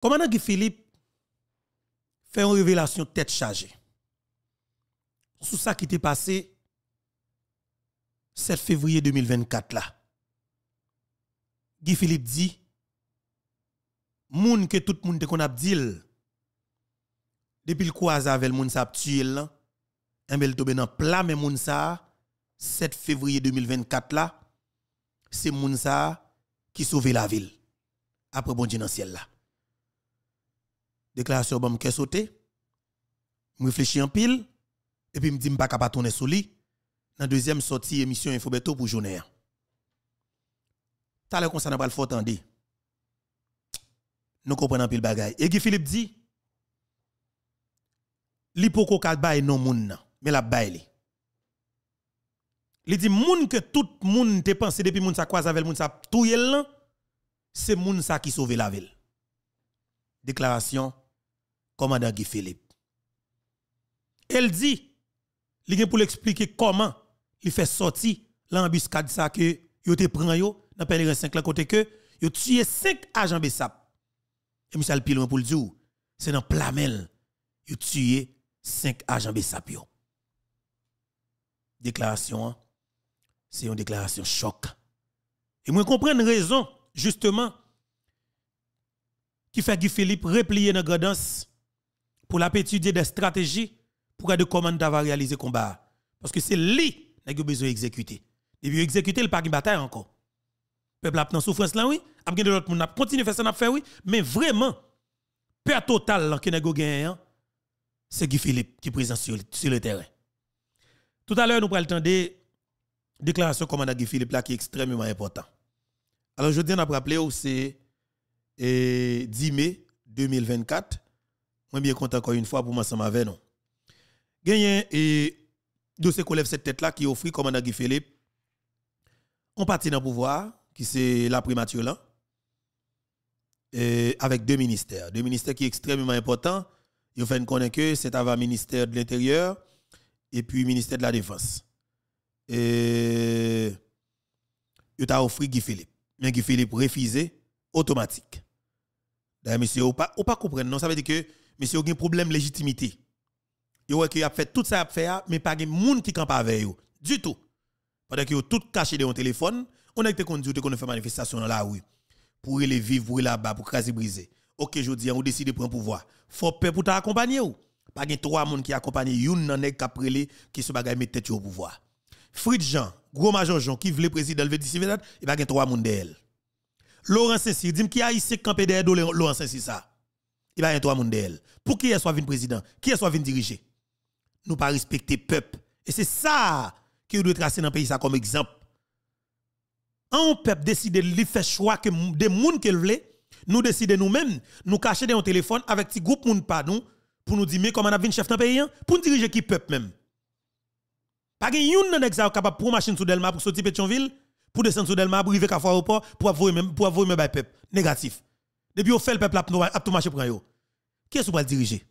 Commandant Guy Philippe fait une révélation tête chargée sur ça qui t'est passé 7 février 2024 là. Guy Philippe dit moun que tout monde te qu'on a dit depuis le croise avec moun sa tué là en bel tombe dans plat mais moun ça 7 février 2024 là c'est moun ça qui sauve la ville après bon Dieu dans ciel là déclaration bam qui sauté me réfléchis en pile et puis me me pas capable tourner sur lit dans deuxième sortie émission info beto pour journée tout à qu'on comme ça pas le fort nous comprenons pile bagaille et Guy Philippe dit l'hypoco bail non moun mais la li il dit moun que tout moun te pensé depuis moun sa croise avec moun sa touye là c'est moun sa qui sauve la ville déclaration commandant Guy Philippe. Elle dit, il pour l'expliquer comment il fait sortir l'embuscade ça que yo te prend yo dans pèlerin 5 là côté que yo tué 5 agents Bessap. Et Michel Pilon pour le dire, c'est dans Plamel yo tué 5 agents Bessap Déclaration hein. c'est une déclaration choc. Et moi comprends la raison justement qui fait Guy Philippe replier dans Gradance pour étudier des stratégies pour de comment va réaliser combat. Parce que c'est lui qui a besoin d'exécuter. Il exécuter, il d'exécuter le parc de bataille encore. Le peuple a de souffrance là, oui. Il y a d'autres qui continuent à faire ça, oui. Mais vraiment, peur totale que a gagné, hein, c'est Guy Philippe qui est présent sur, le terrain. Tout à l'heure, nous prenons le temps de déclaration commandant Guy Philippe là qui est extrêmement important. Alors, je tiens à rappeler, c'est 10 eh, mai 2024. Moi, bien content encore une fois pour moi, ça m'avait, non. Gagné, et de qu'on lève cette tête-là qui offre, comme Guy Philippe, on partit dans le pouvoir, qui c'est la primature là, avec deux ministères. Deux ministères qui sont extrêmement importants. Ils ont fait que c'est avant le ministère de l'Intérieur et puis le ministère de la Défense. Et il t'a offert Guy Philippe. Mais Guy Philippe refusé automatique. D'ailleurs, monsieur, ou pas, ou pas comprendre. Non, ça veut dire que mais c'est un problème de légitimité. Il a fait tout ça, faire, mais pas de monde qui campe avec eux. Du tout. Pendant qu'ils ont tout caché dans le téléphone, on a été conduit qu'on a fait manifestation dans la rue. Pour les vivre, là-bas, pour quasi briser. Ok, je dis, on décidé de prendre pouvoir. Faut peur pour t'accompagner ou. Pas de trois monde qui accompagnent une nan qui a qui se bagaille mettre au pouvoir. Fritz Jean, gros major Jean, qui voulait président de il n'y a pas de trois monde d'elle. Laurent saint dis-moi qui a ici campé derrière Laurent saint ça il va y avoir trois monde d'elle. Pour qui est soit venu président, qui est soit venu diriger. Nous pas respecter peuple. Et c'est ça qui nous doit tracer dans le pays ça comme exemple. Un peuple décide de faire choix que des monde qu'il veut, nous décider nous-mêmes, nous cacher dans le téléphone avec petit groupe monde pas nous pour nous dire mais comment on a vu chef dans pays hein? pour nous diriger qui peuple même. Pas qui sont capables de capable pour machine sous Delma pour sortir Pétionville, pour descendre sous Delma pour arriver à l'aéroport pour avoir même pour avoir même peuple. Négatif. Depuis vous fait le peuple à tout marché pour vous. Qui est-ce que diriger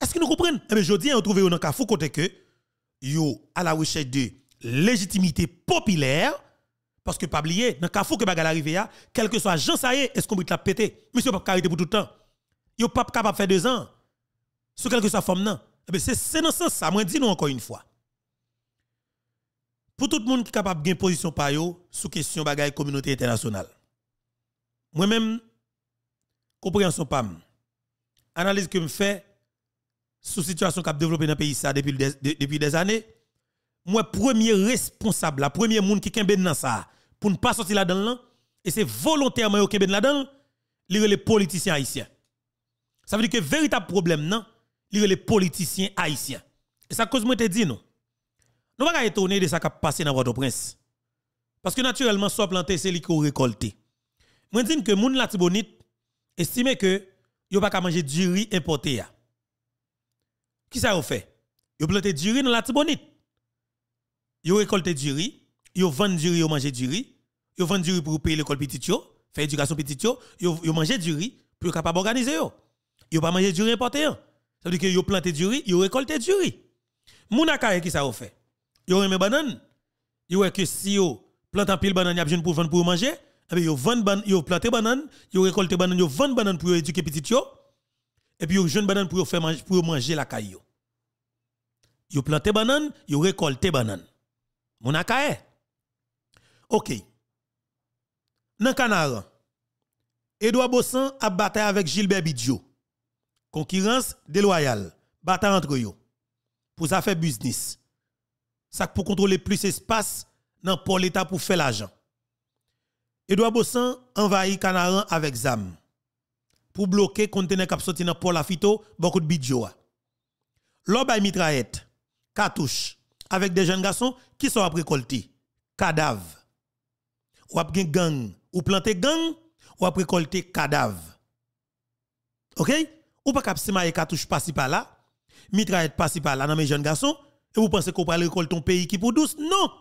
Est-ce que nous comprennent Eh bien, je dis, on trouve dans le côté que yo à la recherche de légitimité populaire parce que pas oublier dans Kafou que bagal arrivé là, quel que soit Jean Saïe, est-ce qu'on peut la péter Monsieur pas carité pour tout le temps. Yo pas capable faire deux ans. Sous quelque soit forme non. Eh bien, c'est dans ce sens ça, moi dis nous encore une fois. Pour tout le monde qui est capable de gagner position par yo sous question la communauté internationale. Moi-même, compréhension pas. Analyse que je fais sur la situation qui a développé dans le pays ça depuis, des, depuis des années, moi, premier responsable, la premier monde qui est dans ça, pour ne pas sortir là-dedans, et c'est volontairement qui est là-dedans, les politiciens haïtiens. Ça veut dire que le véritable problème, non, les politiciens haïtiens. Et ça cause moi te dit, non. Nous ne pas étonner de ce qui a passé dans votre prince. Parce que naturellement, soit planté, c'est lui qui a récolté. Je dis que moun la tibonite estime que yo pas manger du riz importé Qui ça yo fait? Yo planté du riz dans la tibonite. Yo récolté du riz, yo vendu du riz, yo manger du riz, yo vendu du riz pour payer l'école petit yo, faire éducation petit yo, yo, yo manger du riz pour capable organiser yo. Yo pas manger du riz importé. Ça veut dire que yo planté du riz, yo récolté du riz. Moun a qui ça yo fait? Yo remet banane. Yo que si yo plante en pile banane y a besoin pour vendre pour manger ils plantez ils planté récoltez ils récolté banane, ils vendent bananes pour éduquer petit et puis ils jeune banane pour faire manger pour manger la caille. Ils planté bananes, ils récolté bananes. Mon OK. Nan Canara, Edouard Bossan a bataille avec Gilbert Bidjo. Concurrence déloyale, bataille entre eux pour faire business. Ça pour contrôler plus d'espace dans pour l'État pour faire l'argent. Edouard Bossan envahit Canaran avec ZAM pour bloquer conteneur qui sorti dans Paul Afito, beaucoup de bidjo. L'homme mitraillette, cartouche, avec des jeunes garçons qui sont à précolter. cadavre. Ou gen gang, ou planter gang, ou après précolter cadavre. OK? Ou pas et cartouche pas si par là, mitraillette pas si par là dans mes jeunes garçons, et vous pensez qu'on peut récolter un pays qui pour douce? Non!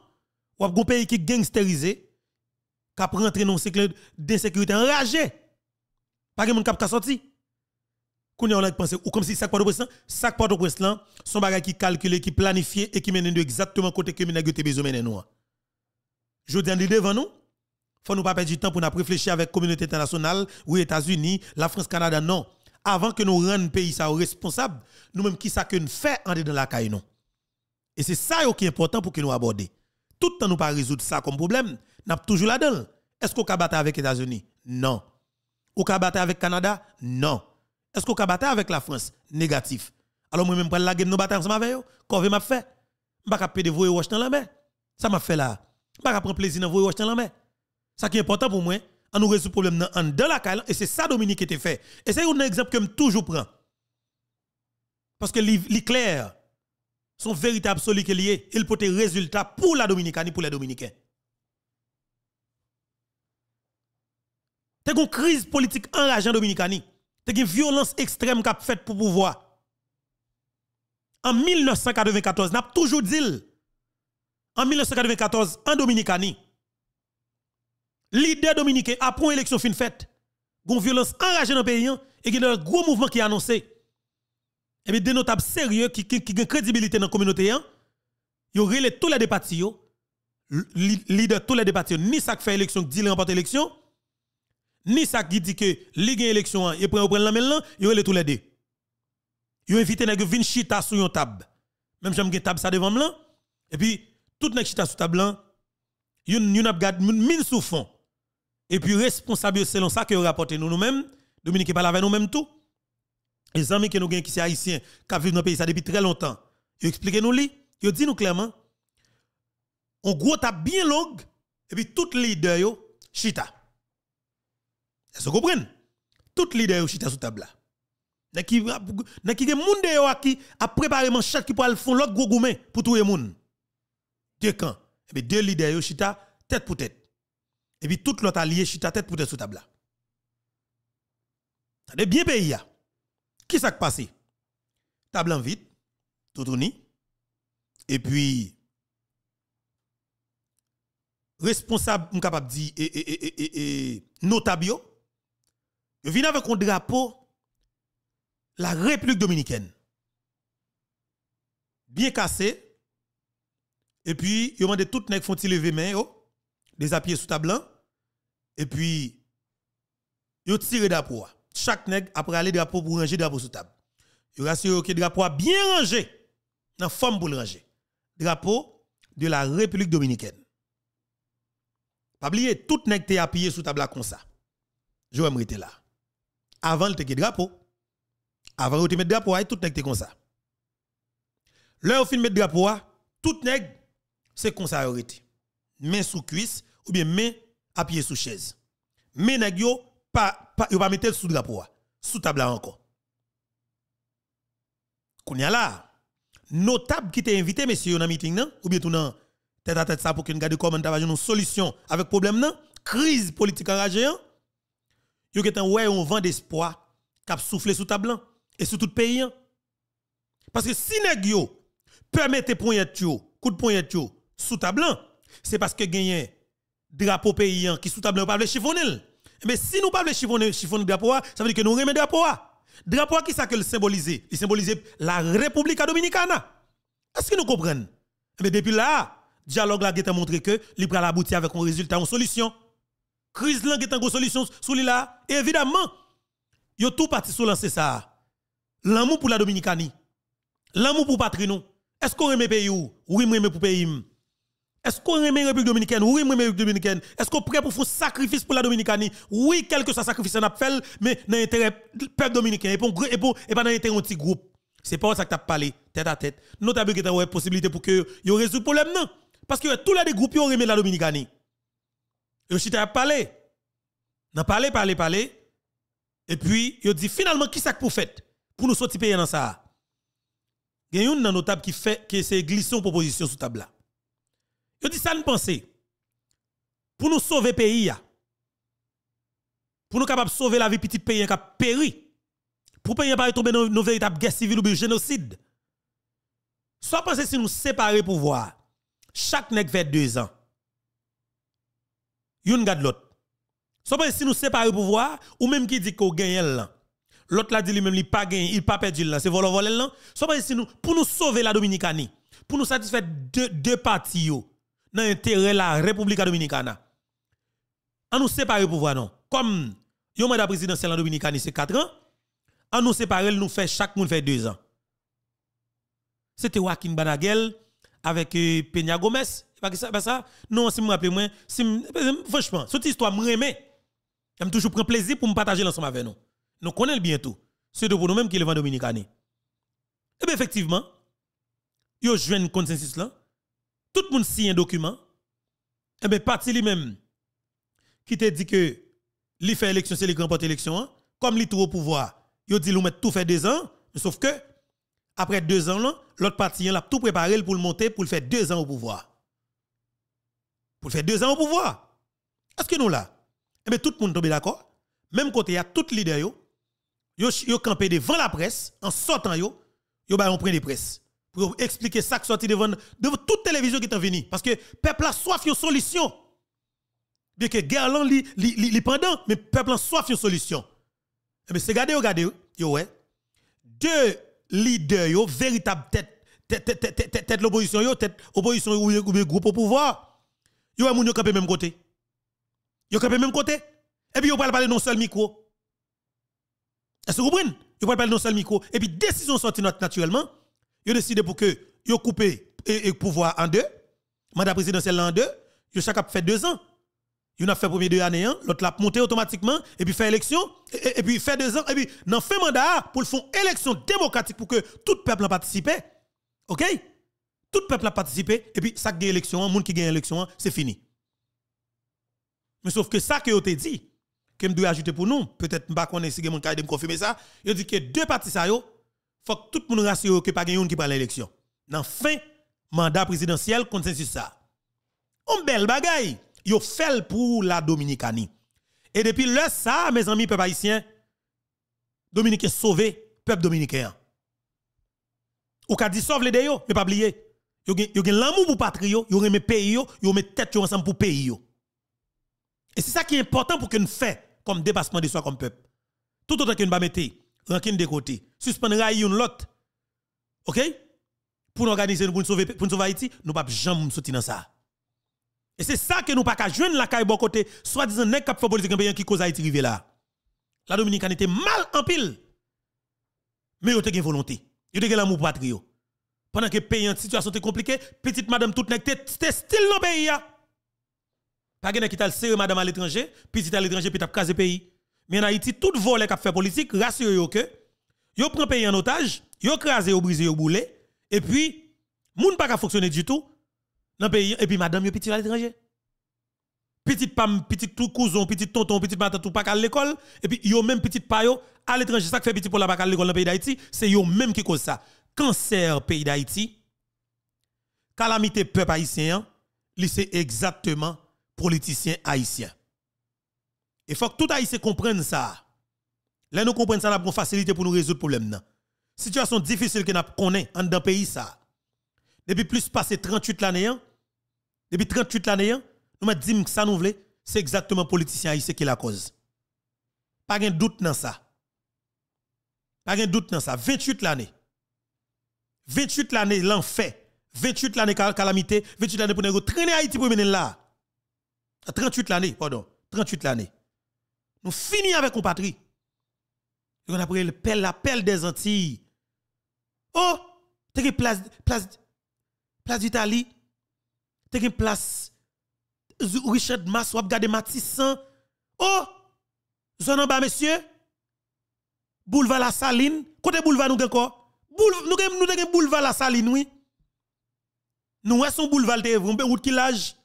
Ou un pays qui est gangsterisé, après rentrer dans un cycle d'insécurité enragé. Pas de monde cap sorti. Quand on a pensé, ou comme si ça porte de président, sac pas président, son bagage qui calculé, qui planifié et qui mène de exactement côté que nous avons besoin de nous. Je dis devant nous, Il faut nous pas perdre du temps pour nous réfléchir avec la communauté internationale, ou les États-Unis, la France, Canada, non. Avant que nous rendions le pays ça responsable, nous-mêmes qui ça que nous faisons en dans la caille, non. Et c'est ça qui est important pour que nous aborder. Tout le temps, nous pas résoudre ça comme problème n'a toujours là-dedans. Est-ce qu'on peut battre avec les États-Unis Non. On peut battre avec le Canada Non. Est-ce qu'on peut battre avec la France Négatif. Alors moi-même, je la guerre, nous battons ensemble avec eux. Qu'est-ce que je fais Je ne vais pas dans la mer. Ça m'a fait là. Je ne vais pas prendre plaisir dans Wash dans la mer. Ça qui est important pour moi, on nous résout le problème dans, dans la caille. Et c'est ça, Dominique, qui était fait. Et c'est un exemple que je toujours prends. Parce que l'éclair, son véritable solide est lié, il peut être résultat pour la et pour les Dominicains. C'est une crise politique enragée en Dominicanie. C'est une violence extrême qui a faite pour pouvoir. En 1994, n'a toujours dit en 1994 en Dominicanie. Leader dominicain après une élection fin faite, une violence enragée dans le pays et y a un gros mouvement qui a annoncé. Et eh bien des notables sérieux qui ont crédibilité dans la communauté, hein, ils ont relé tous les départis, leader tous les départis, ni ça fait élection, qui dit remporte élection, ni ça qui dit que les élections élection et prend prendre la main là, yo les tous les deux. ont invité nèg vinn chita sur yon table. Même j'aime gen table ça devant là et puis tout nèg chita sur table là, yon yon n'a gade mine sous fond. Et puis responsable selon ça que rapporté nous nous-mêmes, Dominique parle avec nous-mêmes tout. Les amis que nous gen qui sont haïtiens, qui vivent dans le pays ça depuis très longtemps. ils expliquez nous li, ils dit nous clairement. On gros ta bien longue et puis tout leader yo chita vous comprenez Tout leader chita sous table là. qui n'a qui monde qui a préparé chat qui pour le fond l'autre gros pour tout le monde. Deux camps. Et eh bien deux leaders chita tête pour tête. Et eh puis tout l'autre allié chita tête pour tête sous table là. bien pays Qui s'est passé Table en vide, tout ni. Et puis responsable capable dit et et et et, et, et notabio je viens avec un drapeau, la République dominicaine. Bien cassé. Et puis, ils à tout les font de lever main, yo, des appuis sous table. Et puis, ils tirent drapeau. Chaque nègre après aller drapeau pour ranger le drapeau sous table. Ils rassurent que drapeau bien rangé, dans forme pour le ranger. Drapeau de la République dominicaine. Pas oublier, tout nèg monde appuyé sous table comme ça. Je vais là avant le te drapeau. Avant de mettre drapeau, tout nèg était comme ça. Là, au fin mettre drapeau, tout nèg c'est comme ça Main sous cuisse ou bien main à pied sous chaise. Mais nèg yo pas pas pas mettre sous drapeau, sous table encore. Kounya là, notable qui t'a invité messieurs dans meeting nan ou bien tout nan tête à tête ça pour qu'on garde comment une solution avec problème nan, crise politique enragée hein? yo avez un vent d'espoir qui a soufflé sous table et sous tout pays hein. parce que si nèg yo permettez coup de sous table c'est parce que gagné drapeau paysan hein, qui sous table pas vle chiffonnel. mais eh ben, si nous pas voulons chiffonnel, drapeau ça veut dire que nous remet drapeau drapeau qui ça il symbolise la République dominicana est-ce que nous comprenons mais eh ben, depuis là dialogue là montré que libre à avec un résultat une solution crise Lang est en solution sous lui là. Évidemment, yo tout parti sur lancer ça. L'amour pour la Dominicanie. L'amour pour patrie Est-ce qu'on aime pays ou? Oui, moi pour pays. Hmm? Est-ce qu'on aime République dominicaine? Oui, moi République dominicaine. Est-ce qu'on prêt pour faire sacrifice pour la Dominicanie? Oui, quel que soit sacrifice on a mais dans l'intérêt peuple dominicain et pour pas dans l'intérêt d'un petit groupe. C'est pas ça que tu as parlé tête à tête. Nous avons une possibilité pour que yo résoudre le problème Parce que tous les groupes ont aimé la Dominicanie. Yo chita a parlé. N'a parlé, parlé, parlé. Et puis, yo dit finalement, qui que pour fait pour nous sortir payer dans ça? Il y a dans qui fait que c'est glisson proposition sous table là. Yo dit ça ne penser. Pour nous sauver pays Pour nous capables sauver la vie petit pays qui a péri. Pour pays pas tomber dans nos véritables guerres civiles ou génocide. Soit penser si nous séparer pouvoir. Chaque nèg fait deux ans. Yon garde l'autre. Cependant, si nous séparons pouvoir, ou même qui dit qu'on gagne là, l'autre l'a dit lui-même, il pas gagné, il pas perdu l'an, c'est voler voler l'an. Cependant, ben, si nous, pour nous sauver la Dominicanie, pour nous satisfaire deux de parties, dans l'intérêt la République Dominicana, En nous sépare pouvoir non. Comme le mandat présidentiel en Dominicanie, c'est 4 ans, En nous sépare, nous fait chaque monde fait 2 ans. C'était Joaquin Banagel avec euh, Peña Gomez. ça, Non, si me rappelle franchement, cette histoire me remet. J'aime toujours prendre plaisir pour me partager l'ensemble avec nous. Nous connaissons bientôt. C'est pour nous-mêmes qui est le Dominicani. Et eh bien effectivement, yo un consensus là. Tout le monde signe un document. Et eh bien parti lui-même qui te dit que lui fait élection, c'est lui remporte élection. Hein. Comme lui tout au pouvoir, il dit lui mettre tout fait des ans, sauf que après deux ans, l'autre parti a tout préparé pour le monter, pour le faire deux ans au pouvoir. Pour le faire deux ans au pouvoir. Est-ce que nous là? Eh tout le monde tombe d'accord. Même côté, il y a tout leader, yo, yo, yo campé devant la presse, en sortant, yo, yo, pris on prend des presse. Pour expliquer ça qui sortit devant, devant toute télévision qui est venue. Parce que le peuple a soif de solution. Bien que Garland li, pendant, mais peuple a soif de solution. Eh bien, c'est gardé, regardez, yo, ouais. Deux leader yo, véritable tête tête l'opposition yo, tête opposition ou groupe au pouvoir. Yo a moun yo kapé même côté. Yo kapé même côté. Et puis yo parle parler non seul micro. Est-ce que vous comprenez Yo parle parler non seul micro et puis décision sortie naturellement, yo décide pour que yo couper et, pouvoir en deux, mandat présidentiel en deux, yo chaque fait deux ans. Vous a fait premier deux années, hein. l'autre l'a monté automatiquement, et puis fait élection, et, puis fait deux ans, et puis dans fait mandat pour le fond élection démocratique pour que tout le peuple a participé. OK? Tout le peuple a participé, et puis ça gagne élection, hein. monde qui gagne l'élection, hein, c'est fini. Mais sauf que ça que vous dit, que je dois ajouter pour nous, peut-être je ne sais pas si vous me confirmer ça, il dit que deux partis ça, il faut que tout le monde rassure que pas gagne qui prend l'élection. Dans fin mandat présidentiel, consensus ça. Un bel bagaille yo fait pour la Dominicanie. Et depuis le ça, mes amis peuple haïtien, Dominique est sauvé, peuple dominicain. Ou ka dit sauve les deux, mais pas oublier. Yo gen l'amour pour patrio, yo reme pays, yo met tête ensemble pour pays. Et c'est ça qui est important pour que nous fassions comme dépassement de soi comme peuple. Tout autant que nous mettre rancune de côté, suspendre une l'autre. OK? Pour nous organiser, pour nous sauver, pour nous sauver Haïti, nous ne pouvons jamais nous dans ça. Et c'est ça que nous pas qu'à joindre la caille bon côté, Soit disant nèg qui fait politique pays qui cause Haïti rivé là. La Dominicaine était mal en pile. Mais yo te gen volonté. Yo te gen l'amour patrie Pendant que pays en situation était compliquée, petite madame toute nèg était style dans pays là. Pas gen qui t'a serré madame à l'étranger, petite à l'étranger puis t'a le pays. Mais en Haïti tout volet qui fait politique, rassurez yo que yo prend pays en otage, yo crasé, yo brise yo boulé et puis moun pas qu'à fonctionner du tout dans pays, et puis madame, yo petit à l'étranger. Petite pam, petite tout cousin, petite tonton, petite matin, tout pas à l'école, et puis yo même petit payo à l'étranger. Ça qui fait petit pour la pas à l'école dans le pays d'Haïti, c'est yo même qui cause ça. Cancer pays d'Haïti, calamité peuple haïtien, c'est exactement politicien haïtien. Il faut que tout haïtien comprenne ça. Là, nous comprenons ça, là, pour facilité pour nous résoudre le problème. Situation difficile que nous en dans le pays, ça. Depuis plus de 38 l'année, hein, depuis 38 l'année, hein, nous m'a dit que ça nous voulait, c'est exactement politicien haïtien qui est la cause. Pas de doute dans ça. Pas de doute dans ça. 28 l'année. 28 l'année fait. 28 l'année calamité. 28 l'année pour nous traîner Haïti pour mener là. 38 l'année, pardon. 38 l'année. Nous finissons avec nos patrie. Nous avons a la l'appel des Antilles. Oh, place, place, place d'Italie. T'es une place. Richard Mas, ou gade Matissan. Oh! Zon en bas, monsieur. Boulevard La Saline. Côté boulevard, nous encore. Boulevard, nous avons boulevard La Saline, oui. Nous sommes son boulevard, de avons ben, route qui l'âge.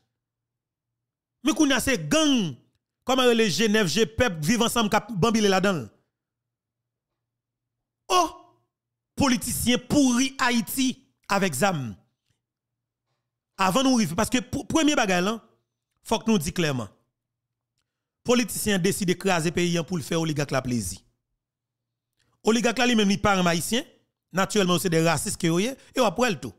Mais qu'on a ces gangs. Comment les Genève, les peuple, vivent ensemble, les bambile là-dedans. Oh! Politicien pourri Haïti avec ZAM avant nous arriver. Parce que premier bagage, il faut que nous disions clairement. Politiciens décident d'écraser le pays pour le faire oligarque la plaisir. Oligarque là, lui-même, il parle haïtien. Naturellement, c'est des racistes qui sont. et après le tout.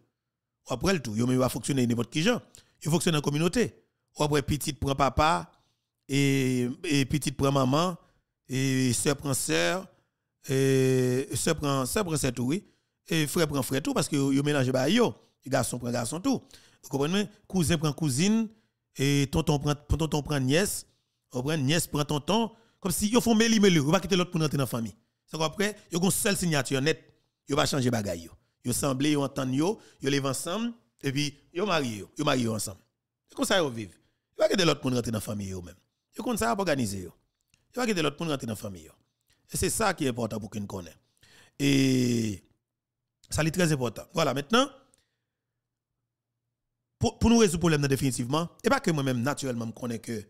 Après le tout, il va fonctionner n'importe qui genre. Il fonctionne en communauté. Après, petite prend papa, et, et petite prend maman, et sœur prend sœur, et sœur prend sœur prend Et frère prend frère tout, parce que yo mélangez, bah yo. Garçon prend garçon tout. Vous comprenez Cousin prend cousine, et tonton prend prend nièce, on prend nièce prend tonton, comme si ils font méli méli, on va quitter l'autre pour rentrer dans la famille. C'est après, ils ont une seule signature nette, ils va changer bagaille. Ils semblent, ils yo, ils vivent ensemble, et puis ils marient, ils marié ensemble. C'est comme ça qu'ils vivent. Ils va quitter l'autre pour rentrer dans la famille eux-mêmes. C'est comme ça Vous yo. Ils va quitter l'autre pour rentrer dans la famille. Et c'est ça qui est important pour qu'on connaisse. Et ça est très important. Voilà, maintenant pour, nous résoudre le problème définitivement, et pas que moi-même, naturellement, je connais que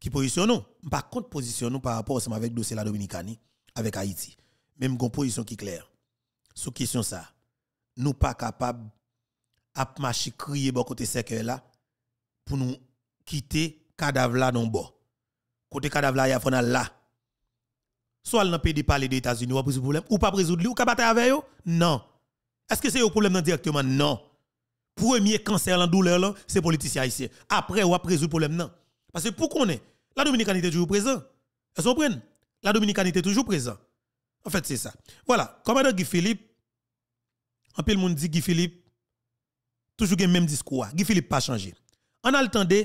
qui positionne nous. Par contre, positionne nous par rapport à avec le dossier la Dominicanie, avec Haïti. Même une position qui est claire. Sous question ça, nous pas capables de marcher, crier, bon côté secteur là, pour nous quitter cadavre là dans bord. Côté cadavre là, il y a là. Soit dans pays parler des États-Unis, ou pas résoudre problème, ou pas résoudre, ou pas avec eux? Non. Est-ce que c'est un problème directement? Non premier cancer en douleur, c'est politicien haïtien. Après, on a présou le problème. Parce que pour qu'on est, la dominicanité est toujours présente. Vous comprenez La dominicanité est toujours présente. En fait, c'est ça. Voilà. Commandant Guy Philippe, un peu le monde dit Guy Philippe, toujours le même discours. Hein. Guy Philippe pas changé. En attendant,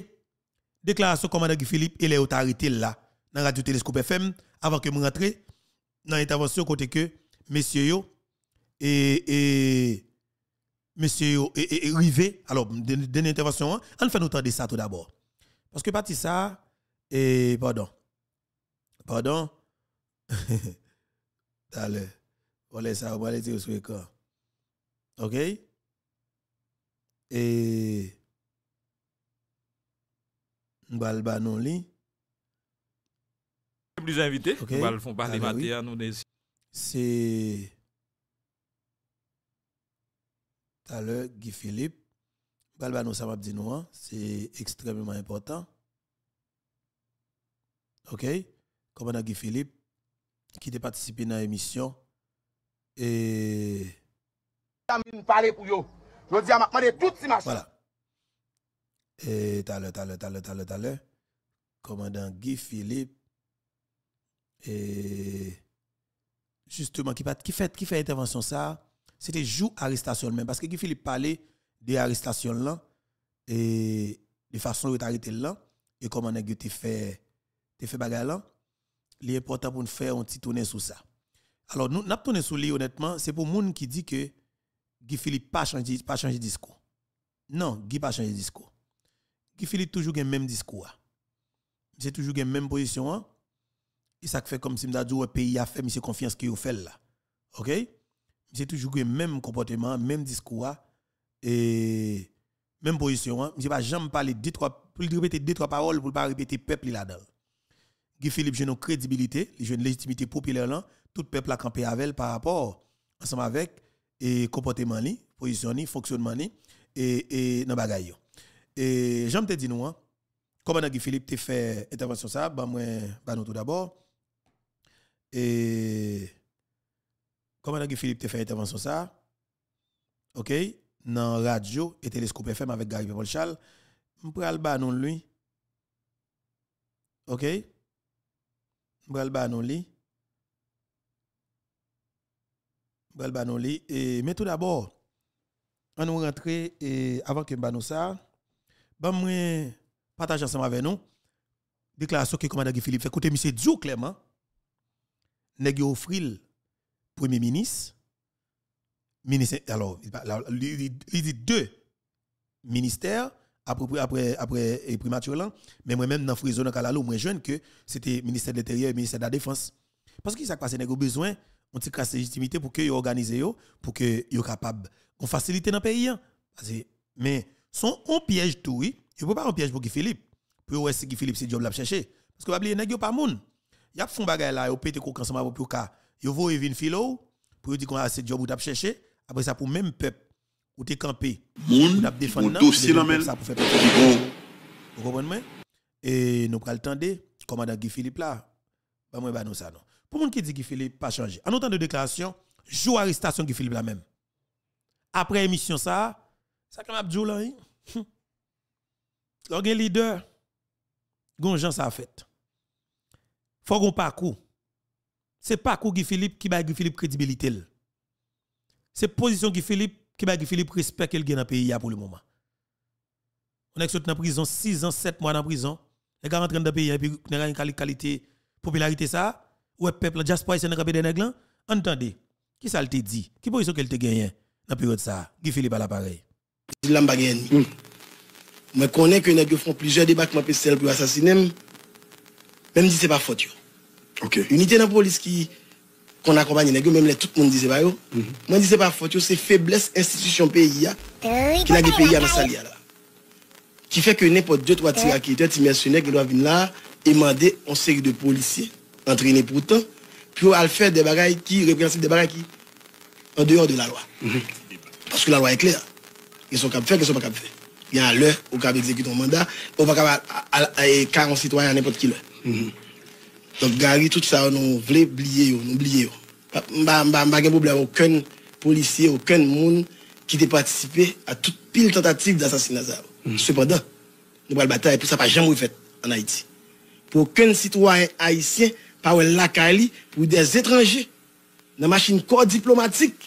déclaration commandant Guy Philippe, il est autorité là, dans Radio Télescope FM, avant que je rentre dans l'intervention côté que, messieurs, yo, et monsieur est arrivé, alors, dernière intervention, hein. on fait nous ça tout d'abord. Parce que parti ça, et pardon, pardon, allez, on laisse ça, on va dire sur l'écran. Ok? Et, on va le non li. Plus invité, on va le faire parler matin, nous C'est tout l'heure, Guy Philippe. Balbano, ça m'a dit nous, c'est extrêmement important. OK? commandant Guy Philippe, qui a participé à l'émission. Et. parler pour vous. Je dis à ma Voilà. Et tout à l'heure, tout à l'heure, tout à l'heure, tout à l'heure, l'heure. Commandant Guy Philippe. Et. Justement, qui, qui fait, qui fait intervention ça? c'était jour arrestation même. Parce que Guy Philippe parlait de l'arrestation là, et de façon dont il arrêté là, et comment on a fait, fait bagarre là, il est important pour nous faire un petit tourner sur ça. Alors, nous, nous tourné sur lui, honnêtement, c'est pour monde qui dit que Guy Philippe pas changé, pas changé discours. Non, Guy pas changé discours. Guy Philippe toujours le même discours. Hein. C'est toujours la même position. il hein. Et ça fait comme si avait dit, le pays a fait, c'est confiance qu'il fait là. OK? c'est toujours le même comportement, même discours hein. et même position. Hein. Je ne pas jamais parler deux trois pour répéter deux trois paroles pour ne pas répéter peuple là-dedans. Guy Philippe j'ai une crédibilité, j'ai une légitimité populaire là, tout peuple a campé avec par rapport ensemble avec et comportement li, position li, fonctionnement et et dans bagaille. Et j'aime te dire nous hein. comment Guy Philippe a fait intervention ça, bah moi bah nous tout d'abord et Comment est-ce que Philippe fait intervention ça? OK? Dans radio et télescope FM avec Gary Volchal. Je prends le lui. OK? Je vais lui. Je lui. Et, mais tout d'abord, on nous rentre et avant que nous ça, moi partage ensemble avec nous déclaration que commandant Philippe fait monsieur Dieu clairement nèg offril premier ministre, ministre alors, il dit deux ministères après après après et mais moi même dans frison dans Kalalo, moins jeune que c'était ministère de l'intérieur et ministère de la défense parce qu'il s'est passé besoin on tire casse légitimité pour que vous organisez, pour que yo capable de faciliter dans pays hein. parce que mais son un piège tout oui il peut pas un piège pour Guy Philippe pour ouais Guy Philippe c'est job l'a chercher parce que pas oublier pas de pas Il y a fond bagaille là vous pété coquence ensemble pour ka Yo voye vin filo, pour dire qu'on a ah, assez de job ou t'as cherché, après ça pour même peuple, ou t'es campé, ou t'as défendu, ça pour faire Vous comprenez Et nous prenons le temps commandant Guy Philippe là, pas bah, moi, bah, ça non. Pour monde qui dit Guy Philippe, pas changé. En autant de déclaration, joue arrestation Guy Philippe là même. Après émission ça, ça comme Abdou là, hein? leader, gon gens ça fait. Faut qu'on parcours c'est pas coup de Philippe qui baille Philippe crédibilité. C'est position Guy Philippe qui baille Philippe respect qu'il gagne dans le pays pour le moment. On est en prison 6 ans, 7 mois dans prison. Les gars rentrent dans le pays et puis on a une qualité, popularité ça. Ou le peuple, justice c'est un des nègres. Entendez, qui ça te dit Qui position qu'elle te gagne dans la période ça Philippe à l'appareil. Hmm. Je connais que les gens font plusieurs débats pour assassiner. Même si ce n'est pas faute. L'unité Unité dans la police qui qu'on accompagne, même les, tout le monde disait pas bah, yo. Mhm. Moi disais pas bah, faute, c'est faiblesse institution pays qui n'a pays la salle. là. Qui fait que n'importe deux trois tirs qui deux mercenaires qui doivent venir là et demander une série de policiers entraînés pourtant pour faire des bagailles qui représentent des bagailles qui en dehors de la loi. Mhm. Parce que la loi est claire. Ils sont capables de faire, ils sont pas capables de faire. Il y a l'heure où on exécute un mandat, on va capables à 40 citoyens à n'importe qui l'heure. Mhm. Donk gari tout sa ou nou vle blye yo, nou blye yo. Mba mba mba gen pou blye wakon policye, wakon moun ki de patisipe a tout pil tentatif d'assasin hmm. nazar. Se poda, nou pral batay pou sa pa jam wifet an Haiti. Pou wakon sitwoye Haitien, pa wè lakali, pou wè des etranje, nan machin kò diplomatik,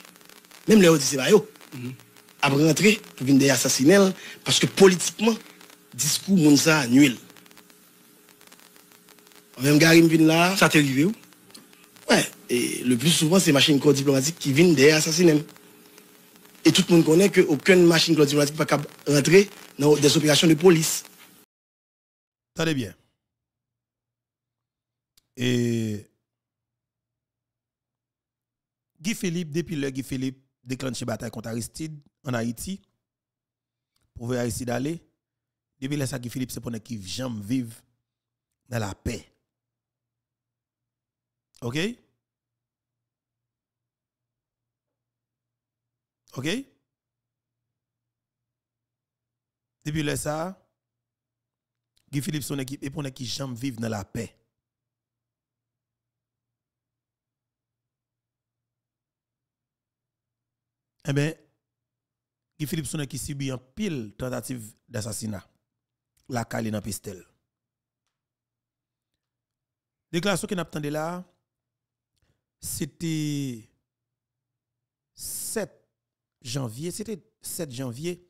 mèm lè wè di se bayo, hmm. ap rentre pou vin dey asasinel, paske politikman, diskou moun sa nwil. Même Garim vient là. Ça t'est arrivé où Ouais. Et le plus souvent, c'est machine corps diplomatique qui viennent derrière assassiner. Et tout le monde connaît qu'aucune machine corps diplomatique n'est pas capable d'entrer dans des opérations de police. Ça bien. Et. Guy Philippe, depuis le Guy Philippe déclenche bataille contre Aristide en Haïti, pour voir Aristide aller, depuis le Guy Philippe, c'est pour qui jamais vivre dans la paix. OK? OK? Depuis le ça, Guy Philippe, son équipe, et pour qui vivent dans la paix. Eh bien, Guy Philippe, son qui subit un pile tentative d'assassinat. La caline dans Pistel. Déclaration que pas attendons là, c'était 7 janvier, c'était 7 janvier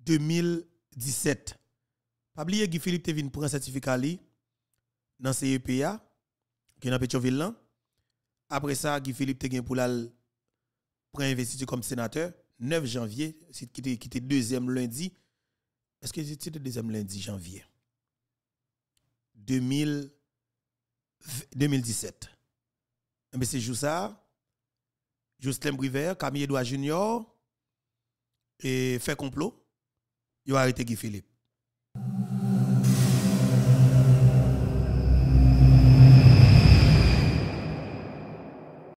2017. Pas oublier que Philippe Tevin prend un certificat dans CEPA, qui est dans Pétionville. Après ça, Guy Philippe Tevin pour investiture comme sénateur, 9 janvier, qui était deuxième lundi. Est-ce que c'était le deuxième lundi janvier 2000, 2017 mais eh c'est juste Justin Briver, Camille Edouard Junior, et fait complot. Il a arrêté Guy Philippe.